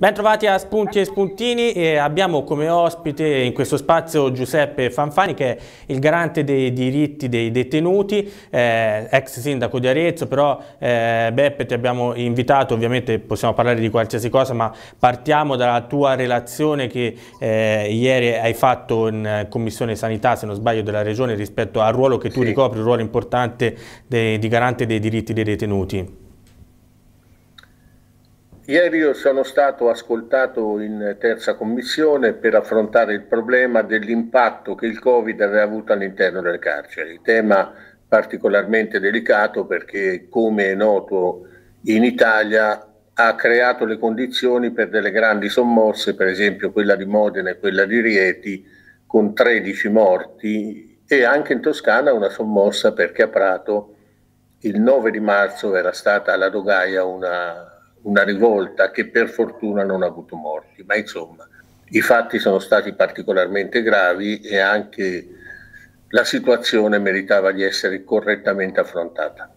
Bentrovati a Spunti e Spuntini e abbiamo come ospite in questo spazio Giuseppe Fanfani che è il garante dei diritti dei detenuti, eh, ex sindaco di Arezzo, però eh, Beppe ti abbiamo invitato, ovviamente possiamo parlare di qualsiasi cosa, ma partiamo dalla tua relazione che eh, ieri hai fatto in Commissione Sanità, se non sbaglio, della Regione rispetto al ruolo che tu sì. ricopri, un ruolo importante de, di garante dei diritti dei detenuti. Ieri sono stato ascoltato in terza commissione per affrontare il problema dell'impatto che il Covid aveva avuto all'interno delle carceri, tema particolarmente delicato perché, come è noto, in Italia ha creato le condizioni per delle grandi sommosse, per esempio quella di Modena e quella di Rieti, con 13 morti e anche in Toscana una sommossa perché a Prato il 9 di marzo era stata alla Dogaia una una rivolta che per fortuna non ha avuto morti, ma insomma i fatti sono stati particolarmente gravi e anche la situazione meritava di essere correttamente affrontata.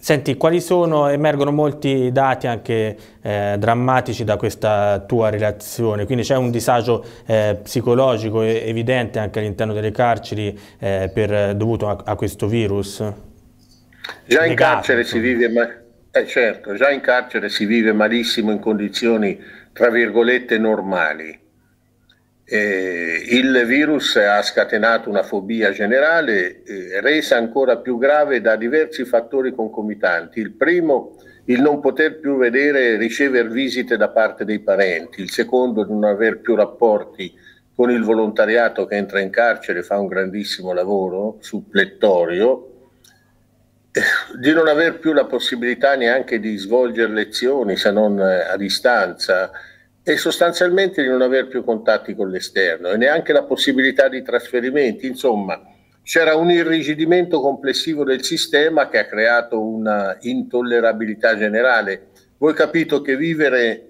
Senti, quali sono, emergono molti dati anche eh, drammatici da questa tua relazione, quindi c'è un disagio eh, psicologico evidente anche all'interno delle carceri eh, per, dovuto a, a, questo virus? Già in carcere si vive, eh certo, già in carcere si vive malissimo in condizioni tra virgolette normali. Eh, il virus ha scatenato una fobia generale eh, resa ancora più grave da diversi fattori concomitanti. Il primo, il non poter più vedere e ricevere visite da parte dei parenti. Il secondo, non aver più rapporti con il volontariato che entra in carcere, e fa un grandissimo lavoro supplettorio di non aver più la possibilità neanche di svolgere lezioni se non eh, a distanza e sostanzialmente di non aver più contatti con l'esterno e neanche la possibilità di trasferimenti. Insomma, c'era un irrigidimento complessivo del sistema che ha creato una intollerabilità generale. Voi capite che vivere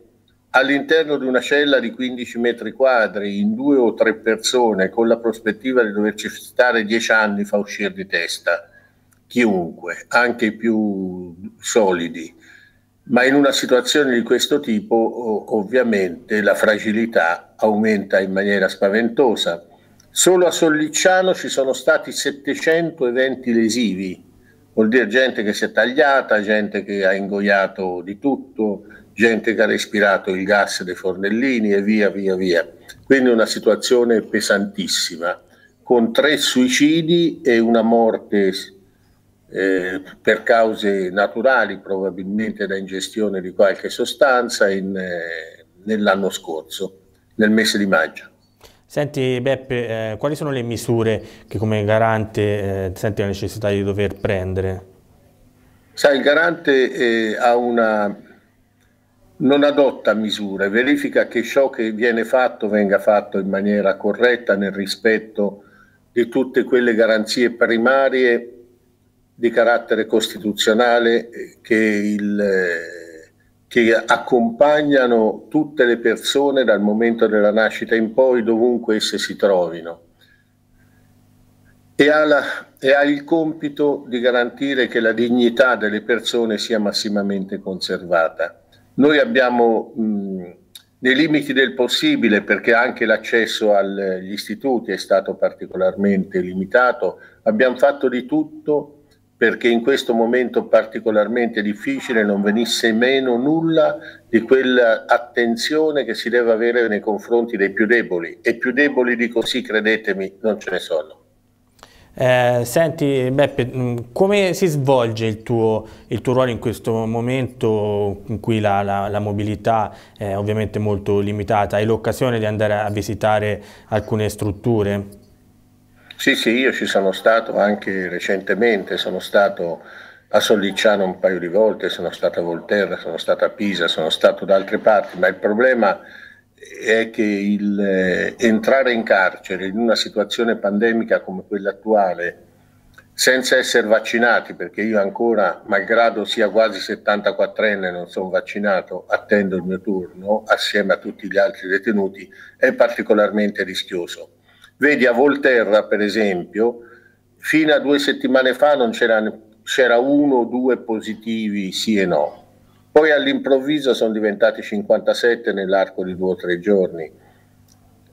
all'interno di una cella di 15 metri quadri in due o tre persone con la prospettiva di doverci stare dieci anni fa uscire di testa chiunque, anche i più solidi, ma in una situazione di questo tipo ovviamente la fragilità aumenta in maniera spaventosa. Solo a Sollicciano ci sono stati 700 eventi lesivi, vuol dire gente che si è tagliata, gente che ha ingoiato di tutto, gente che ha respirato il gas dei fornellini e via via via. Quindi una situazione pesantissima, con tre suicidi e una morte eh, per cause naturali, probabilmente da ingestione di qualche sostanza, in, eh, nell'anno scorso, nel mese di maggio. Senti Beppe, eh, quali sono le misure che come garante eh, senti la necessità di dover prendere? Sai, il garante eh, ha una, non adotta misure, verifica che ciò che viene fatto venga fatto in maniera corretta nel rispetto di tutte quelle garanzie primarie di carattere costituzionale che, il, che, accompagnano tutte le persone dal momento della nascita in poi, dovunque esse si trovino. E ha, la, e ha il compito di garantire che la dignità delle persone sia massimamente conservata. Noi abbiamo, mh, nei limiti del possibile, perché anche l'accesso agli istituti è stato particolarmente limitato, abbiamo fatto di tutto perché in questo momento particolarmente difficile non venisse meno nulla di quell'attenzione che si deve avere nei confronti dei più deboli. E più deboli di così, credetemi, non ce ne sono. Eh, senti Beppe, mm, come si svolge il tuo, il tuo, ruolo in questo momento in cui la, la, la mobilità è ovviamente molto limitata? Hai l'occasione di andare a visitare alcune strutture? Sì, sì, io ci sono stato anche recentemente, sono stato a Sollicciano un paio di volte, sono stato a Volterra, sono stato a Pisa, sono stato da altre parti, ma il problema è che il, eh, entrare in carcere in una situazione pandemica come quella attuale, senza essere vaccinati, perché io ancora, malgrado sia quasi 74enne, non sono vaccinato, attendo il mio turno assieme a tutti gli altri detenuti, è particolarmente rischioso. Vedi, a Volterra, per esempio, fino a due settimane fa non c'era, c'era uno o due positivi sì e no. Poi all'improvviso sono diventati 57 nell'arco di due o tre giorni.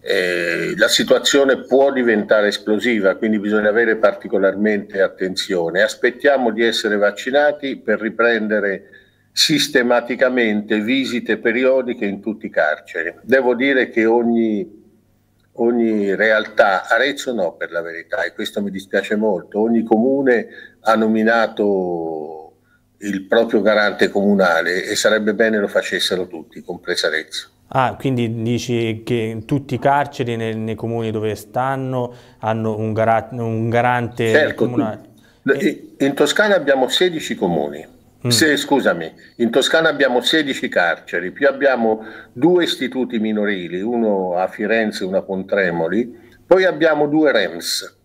Eh, la situazione può diventare esplosiva, quindi bisogna avere particolarmente attenzione. Aspettiamo di essere vaccinati per riprendere sistematicamente visite periodiche in tutti i carceri. Devo dire che ogni ogni realtà, Arezzo no per la verità e questo mi dispiace molto, ogni comune ha nominato il proprio garante comunale e sarebbe bene lo facessero tutti, compresa Arezzo. Ah, quindi dici che tutti i carceri nei, nei comuni dove stanno hanno un, gara un garante certo, comunale? In Toscana abbiamo 16 comuni Mm. Se, scusami, in Toscana abbiamo 16 carceri, più abbiamo due istituti minorili, uno a Firenze e uno a Pontremoli, poi abbiamo due REMS,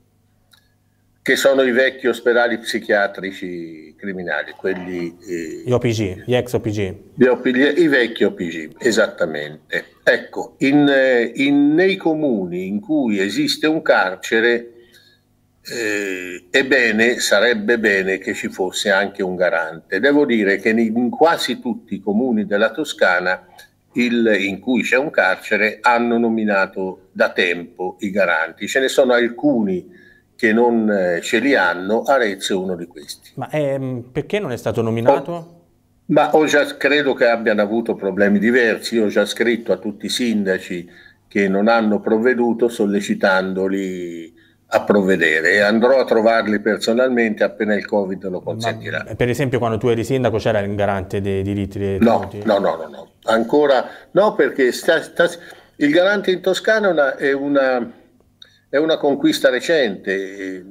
che sono i vecchi ospedali psichiatrici criminali, quelli... Eh, gli OPG, gli ex OPG. Gli OPG. I vecchi OPG, esattamente. Ecco, in, eh, in, nei comuni in cui esiste un carcere eh, ebbene, sarebbe bene che ci fosse anche un garante. Devo dire che in quasi tutti i comuni della Toscana il, in cui c'è un carcere hanno nominato da tempo i garanti. Ce ne sono alcuni che non eh, ce li hanno, Arezzo è uno di questi. Ma ehm, perché non è stato nominato? Oh, ma ho già, credo che abbiano avuto problemi diversi. Io ho già scritto a tutti i sindaci che non hanno provveduto sollecitandoli a provvedere e andrò a trovarli personalmente appena il Covid lo consentirà. Ma per esempio quando tu eri sindaco c'era il garante dei diritti dei no, no, no, no, no, ancora no perché sta, sta, il garante in Toscana è una, è, una, è una, conquista recente,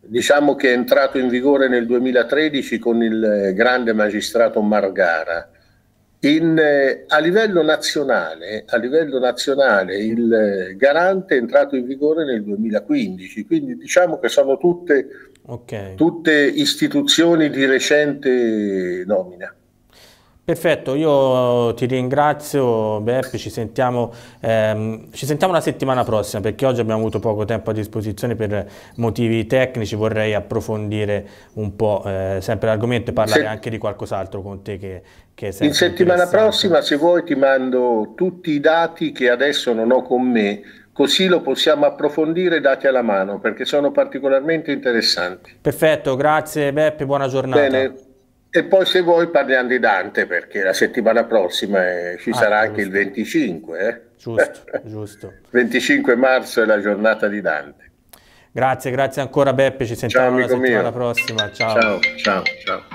diciamo che è entrato in vigore nel 2013 con il grande magistrato Margara in, eh, a, livello nazionale, a, livello nazionale, il eh, garante è entrato in vigore nel 2015, quindi diciamo che sono tutte, okay. tutte istituzioni di recente nomina. Perfetto, io ti ringrazio Beppe, ci sentiamo, ehm, ci sentiamo, la settimana prossima perché oggi abbiamo avuto poco tempo a disposizione per motivi tecnici, vorrei approfondire un po' eh, sempre l'argomento e parlare se... anche di qualcos'altro con te che, che sei... In settimana prossima se vuoi ti mando tutti i dati che adesso non ho con me, così lo possiamo approfondire dati alla mano perché sono particolarmente interessanti. Perfetto, grazie Beppe, buona giornata. Bene. E poi se vuoi parliamo di Dante perché la settimana prossima eh, ci ah, sarà giusto. anche il 25. Eh? Giusto, giusto. 25 marzo è la giornata di Dante. Grazie, grazie ancora Beppe, ci sentiamo ciao, la settimana mio. prossima. Ciao, ciao, ciao. ciao.